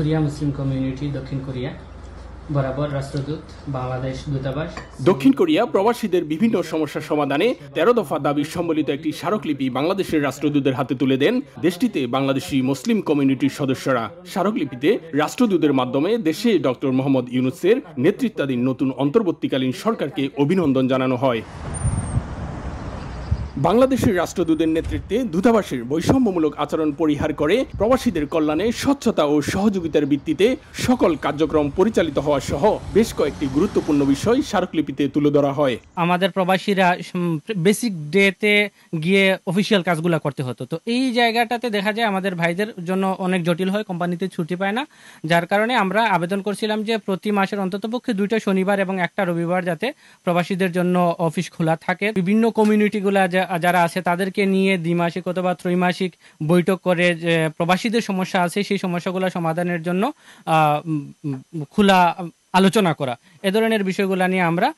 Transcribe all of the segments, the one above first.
Korea মুসলিম community দক্ষিণ Korea বরাবর রাষ্ট্রদূত বাংলাদেশ দূতাবাস দক্ষিণ কোরিয়া প্রবাসীদের বিভিন্ন সমস্যা সমাধানে তেরো দফা দাবি সম্বলিত একটি স্মারকলিপি বাংলাদেশের রাষ্ট্রদূতের হাতে তুলে দেন দেশটিতে বাংলাদেশি মুসলিম কমিউনিটির সদস্যরা স্মারকলিপিতে রাষ্ট্রদূতের মাধ্যমে দেশে ডক্টর মোহাম্মদ ইউনুসের নেতৃত্বাধীন নতুন অন্তর্বর্তীকালীন সরকারকে অভিনন্দন জানানো হয় বাংলাদেশের রাষ্ট্রদূতের নেতৃত্বে দূতাবাসের বৈষম্যমূলক আচরণ পরিহার করে প্রবাসীদের কল্যাণে স্বচ্ছতা ও সহযোগিতার ভিত্তিতে সকল কার্যক্রম পরিচালিত হওয়া সহ বেশ কয়েকটি গুরুত্বপূর্ণ বিষয় স্মারকলিপিতে তুলে ধরা হয় আমাদের প্রবাসীরা বেসিক ডেতে গিয়ে অফিসিয়াল কাজগুলো করতে হতো তো এই জায়গাটাতে দেখা যায় আমাদের ভাইদের জন্য অনেক জটিল হয় কোম্পানিতে ছুটি পায় না যার কারণে আমরা আবেদন করছিলাম যে প্রতি মাসের অন্ততপক্ষে দুইটা শনিবার এবং একটা রবিবার যাতে প্রবাসীদের জন্য অফিস খোলা থাকে বিভিন্ন কমিউনিটিগুলা যা যারা আছে তাদেরকে নিয়ে দ্বিমাসিক অথবা ত্রৈমাসিক বৈঠক করে প্রবাসীদের সমস্যা আছে সেই সমস্যাগুলো সমাধানের জন্য খোলা আলোচনা করা এ ধরনের বিষয়গুলো নিয়ে আমরা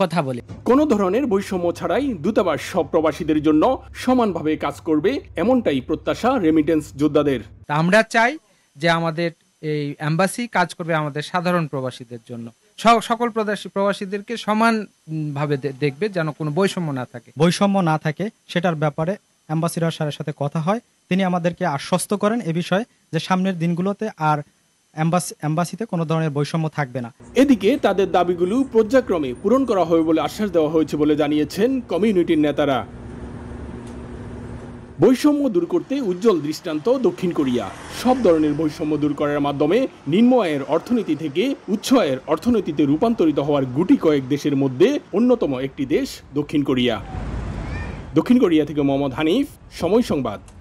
কথা বলি কোনো ধরনের বৈষম্য ছাড়াই দূতাবাস সব প্রবাসীদের জন্য সমানভাবে কাজ করবে এমনটাই প্রত্যাশা রেমিটেন্স যোদ্ধাদের আমরা চাই যে আমাদের এই অ্যাম্বাসি কাজ করবে আমাদের সাধারণ প্রবাসীদের জন্য সকল প্রবাসীদেরকে সমানভাবে দেখবে যেন কোনো বৈষম্য না থাকে বৈষম্য না থাকে সেটার ব্যাপারে অ্যাম্বাসিডর স্যারের সাথে কথা হয় তিনি আমাদেরকে আশ্বস্ত করেন এ বিষয়ে যে সামনের দিনগুলোতে আর অ্যাম্বাসিতে কোনো ধরনের বৈষম্য থাকবে না এদিকে তাদের দাবিগুলো পর্যায়ক্রমে পূরণ করা হবে বলে আশ্বাস দেওয়া হয়েছে বলে জানিয়েছেন কমিউনিটির নেতারা বৈষম্য দূর করতে উজ্জ্বল দৃষ্টান্ত দক্ষিণ কোরিয়া সব ধরনের বৈষম্য দূর করার মাধ্যমে নিম্ন আয়ের অর্থনীতি থেকে উচ্চ আয়ের অর্থনীতিতে রূপান্তরিত হওয়ার গুটি কয়েক দেশের মধ্যে অন্যতম একটি দেশ দক্ষিণ কোরিয়া দক্ষিণ কোরিয়া থেকে মোহাম্মদ হানিফ সময় সংবাদ